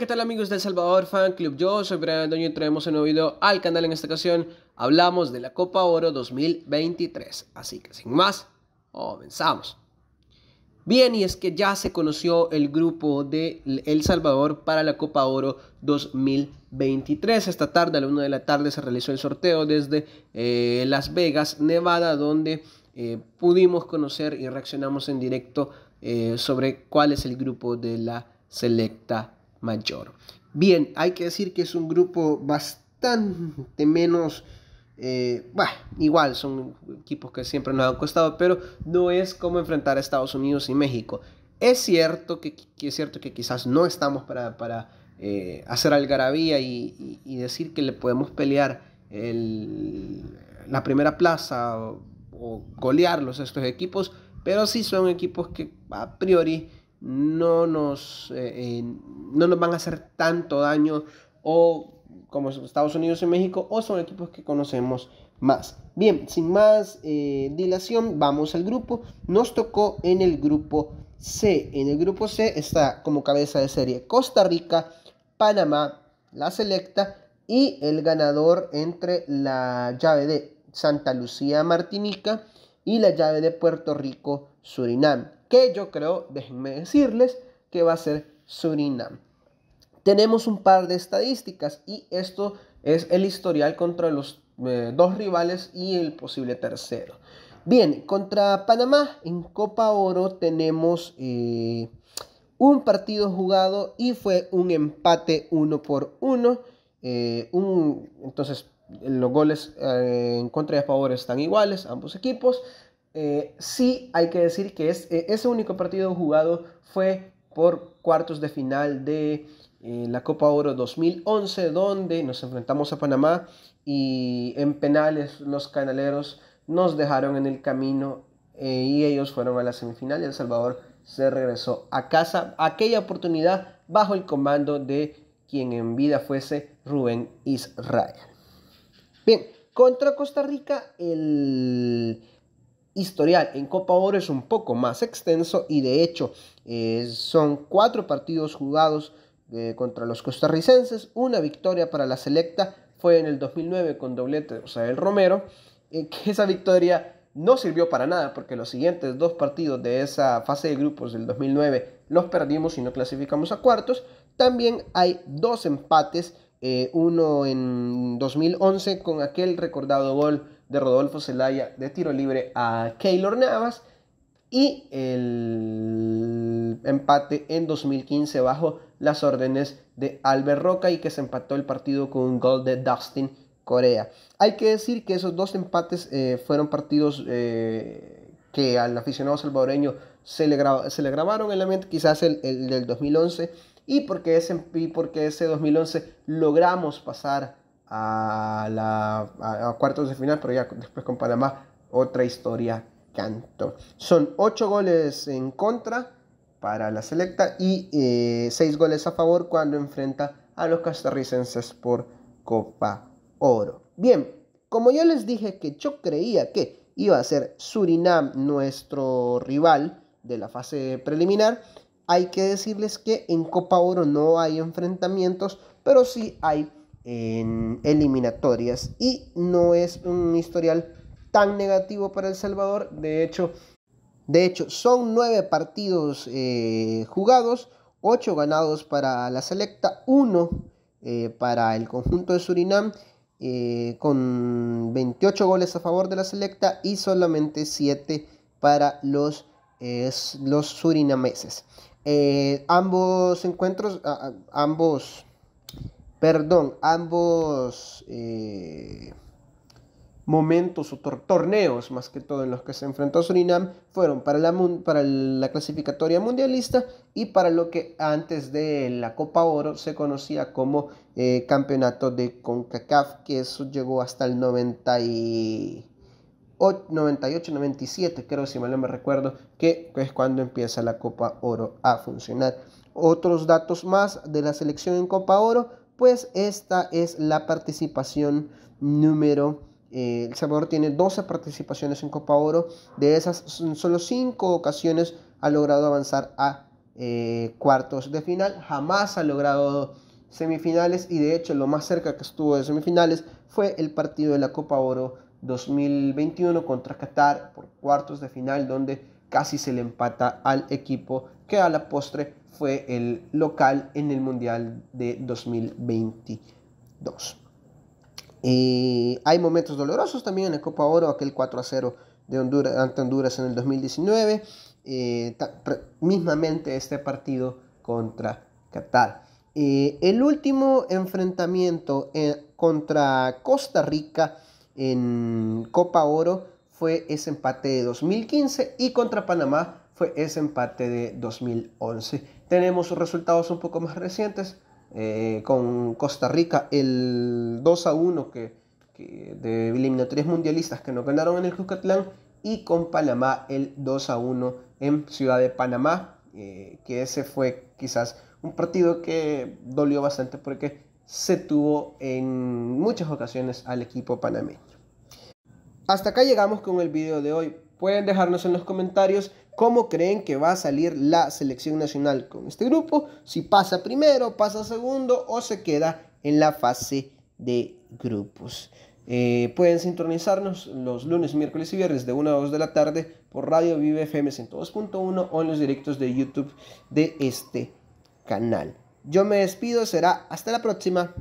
¿qué tal amigos del Salvador Fan Club? Yo soy Brian Doño y traemos un nuevo video al canal. En esta ocasión hablamos de la Copa Oro 2023. Así que sin más, comenzamos. Bien, y es que ya se conoció el grupo de El Salvador para la Copa Oro 2023. Esta tarde, a la 1 de la tarde, se realizó el sorteo desde eh, Las Vegas, Nevada, donde eh, pudimos conocer y reaccionamos en directo eh, sobre cuál es el grupo de la selecta mayor. Bien, hay que decir que es un grupo bastante menos... Eh, igual son equipos que siempre nos han costado, pero no es como enfrentar a Estados Unidos y México. Es cierto que, es cierto que quizás no estamos para, eh, hacer algarabía y, decir que le podemos pelear la primera plaza o, golearlos estos equipos, pero sí son equipos que a priori no nos, eh, no nos van a hacer tanto daño o como Estados Unidos y México o son equipos que conocemos más. Bien, sin más eh, dilación, vamos al grupo. Nos tocó en el grupo C. En el grupo C está como cabeza de serie Costa Rica, Panamá, la selecta y el ganador entre la llave de Santa Lucía, Martinica y la llave de Puerto Rico, Surinam que yo creo, déjenme decirles, que va a ser Surinam. Tenemos un par de estadísticas y esto es el historial contra los eh, dos rivales y el posible tercero. Bien, contra Panamá en Copa Oro tenemos eh, un partido jugado y fue un empate uno por uno. Eh, entonces, los goles en contra y a favor están iguales, ambos equipos. Eh, sí hay que decir que es, eh, ese único partido jugado fue por cuartos de final de eh, la Copa Oro 2011, donde nos enfrentamos a Panamá y en penales los canaleros nos dejaron en el camino y ellos fueron a la semifinal y El Salvador se regresó a casa. Aquella oportunidad bajo el comando de quien en vida fuese Rubén Israel. Bien, contra Costa Rica el historial en Copa Oro es un poco más extenso y de hecho eh, son cuatro partidos jugados eh, contra los costarricenses, una victoria para la selecta fue en el 2009 con doblete de el Romero, eh, que esa victoria no sirvió para nada porque los siguientes dos partidos de esa fase de grupos del 2009 los perdimos y no clasificamos a cuartos. También hay dos empates, uno en 2011 con aquel recordado gol de Rodolfo Zelaya de tiro libre a Keylor Navas y el empate en 2015 bajo las órdenes de Albert Roca y que se empató el partido con un gol de Dustin Corea. Hay que decir que esos dos empates eh, fueron partidos eh, que al aficionado salvadoreño se le, se le, grabaron en la mente, quizás el, del 2011, y porque ese, y porque ese 2011 logramos pasar a, la, cuartos de final, pero ya después con Panamá otra historia canto. Son 8 goles en contra para la selecta y 6 eh, goles a favor cuando enfrenta a los costarricenses por Copa Oro. Bien, como yo les dije que yo creía que iba a ser Surinam nuestro rival de la fase preliminar, hay que decirles que en Copa Oro no hay enfrentamientos, pero sí hay en eliminatorias y no es un historial tan negativo para El Salvador. De hecho, de hecho son nueve partidos eh, jugados, ocho ganados para la selecta, uno eh, para el conjunto de Surinam. Eh, con 28 goles a favor de la selecta y solamente 7 para los, los surinameses. ambos encuentros, ambos perdón, ambos eh, momentos o torneos más que todo en los que se enfrentó Surinam fueron para la, clasificatoria mundialista y para lo que antes de la Copa Oro se conocía como eh, campeonato de CONCACAF, que eso llegó hasta el 98, 97, creo si mal no me recuerdo, que es cuando empieza la Copa Oro a funcionar. Otros datos más de la selección en Copa Oro, pues esta es la participación número eh, El Salvador tiene 12 participaciones en Copa Oro, de esas solo 5 ocasiones ha logrado avanzar a eh, cuartos de final, jamás ha logrado semifinales y de hecho lo más cerca que estuvo de semifinales fue el partido de la Copa Oro 2021 contra Qatar por cuartos de final donde casi se le empata al equipo que a la postre fue el local en el Mundial de 2022. Eh, hay momentos dolorosos también en la Copa Oro, aquel 4 a 0 de Honduras, ante Honduras en el 2019, eh, mismamente este partido contra Qatar. Eh, el último enfrentamiento contra Costa Rica en Copa Oro fue ese empate de 2015 y contra Panamá fue ese empate de 2011. Tenemos resultados un poco más recientes eh, con Costa Rica, el 2 a 1 que, de eliminatorias mundialistas que no ganaron en el Cucatlán y con Panamá el 2 a 1 en Ciudad de Panamá, eh, que ese fue quizás un partido que dolió bastante porque se tuvo en muchas ocasiones al equipo panameño. Hasta acá llegamos con el video de hoy. Pueden dejarnos en los comentarios cómo creen que va a salir la selección nacional con este grupo, si pasa primero, pasa segundo o se queda en la fase de grupos. Eh, pueden sintonizarnos los lunes, miércoles y viernes de 1 a 2 de la tarde por Radio Vive FM 102.1 o en los directos de YouTube de este canal. Yo me despido, será hasta la próxima.